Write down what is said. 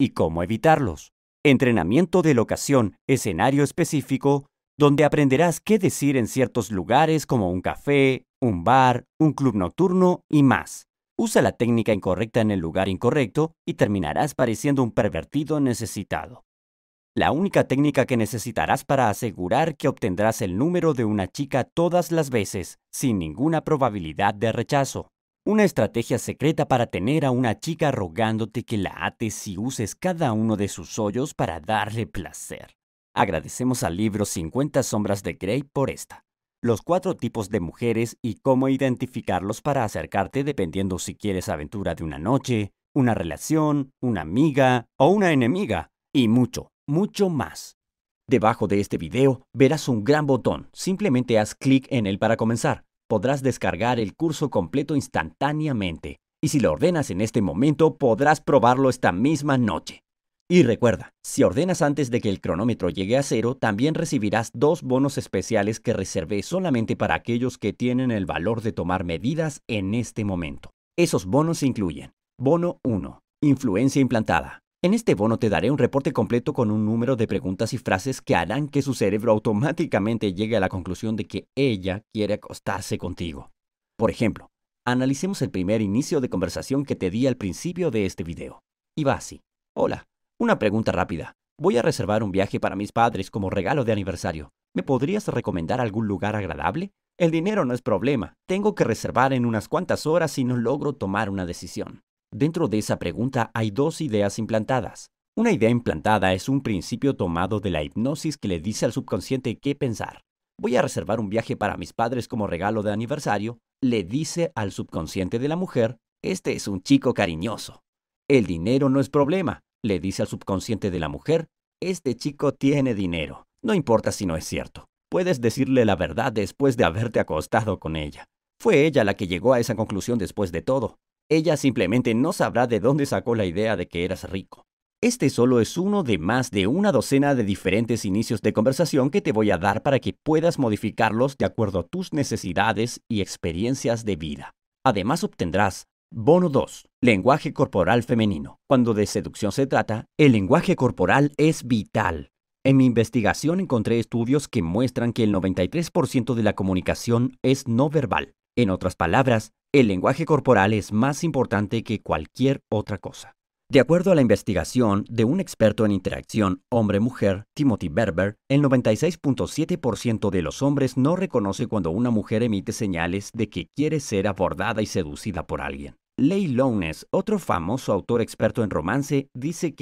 y cómo evitarlos. Entrenamiento de locación, escenario específico, donde aprenderás qué decir en ciertos lugares como un café, un bar, un club nocturno y más. Usa la técnica incorrecta en el lugar incorrecto y terminarás pareciendo un pervertido necesitado. La única técnica que necesitarás para asegurar que obtendrás el número de una chica todas las veces, sin ninguna probabilidad de rechazo. Una estrategia secreta para tener a una chica rogándote que la ates y uses cada uno de sus hoyos para darle placer. Agradecemos al libro 50 sombras de Grey por esta. Los cuatro tipos de mujeres y cómo identificarlos para acercarte dependiendo si quieres aventura de una noche, una relación, una amiga o una enemiga. Y mucho, mucho más. Debajo de este video verás un gran botón, simplemente haz clic en él para comenzar podrás descargar el curso completo instantáneamente. Y si lo ordenas en este momento, podrás probarlo esta misma noche. Y recuerda, si ordenas antes de que el cronómetro llegue a cero, también recibirás dos bonos especiales que reservé solamente para aquellos que tienen el valor de tomar medidas en este momento. Esos bonos incluyen Bono 1, Influencia implantada, en este bono te daré un reporte completo con un número de preguntas y frases que harán que su cerebro automáticamente llegue a la conclusión de que ella quiere acostarse contigo. Por ejemplo, analicemos el primer inicio de conversación que te di al principio de este video. Y va así. Hola, una pregunta rápida. Voy a reservar un viaje para mis padres como regalo de aniversario. ¿Me podrías recomendar algún lugar agradable? El dinero no es problema. Tengo que reservar en unas cuantas horas si no logro tomar una decisión. Dentro de esa pregunta hay dos ideas implantadas. Una idea implantada es un principio tomado de la hipnosis que le dice al subconsciente qué pensar. Voy a reservar un viaje para mis padres como regalo de aniversario, le dice al subconsciente de la mujer, este es un chico cariñoso. El dinero no es problema, le dice al subconsciente de la mujer, este chico tiene dinero, no importa si no es cierto. Puedes decirle la verdad después de haberte acostado con ella. Fue ella la que llegó a esa conclusión después de todo. Ella simplemente no sabrá de dónde sacó la idea de que eras rico. Este solo es uno de más de una docena de diferentes inicios de conversación que te voy a dar para que puedas modificarlos de acuerdo a tus necesidades y experiencias de vida. Además obtendrás Bono 2. Lenguaje corporal femenino. Cuando de seducción se trata, el lenguaje corporal es vital. En mi investigación encontré estudios que muestran que el 93% de la comunicación es no verbal. En otras palabras, el lenguaje corporal es más importante que cualquier otra cosa. De acuerdo a la investigación de un experto en interacción hombre-mujer, Timothy Berber, el 96.7% de los hombres no reconoce cuando una mujer emite señales de que quiere ser abordada y seducida por alguien. Leigh Lowness, otro famoso autor experto en romance, dice que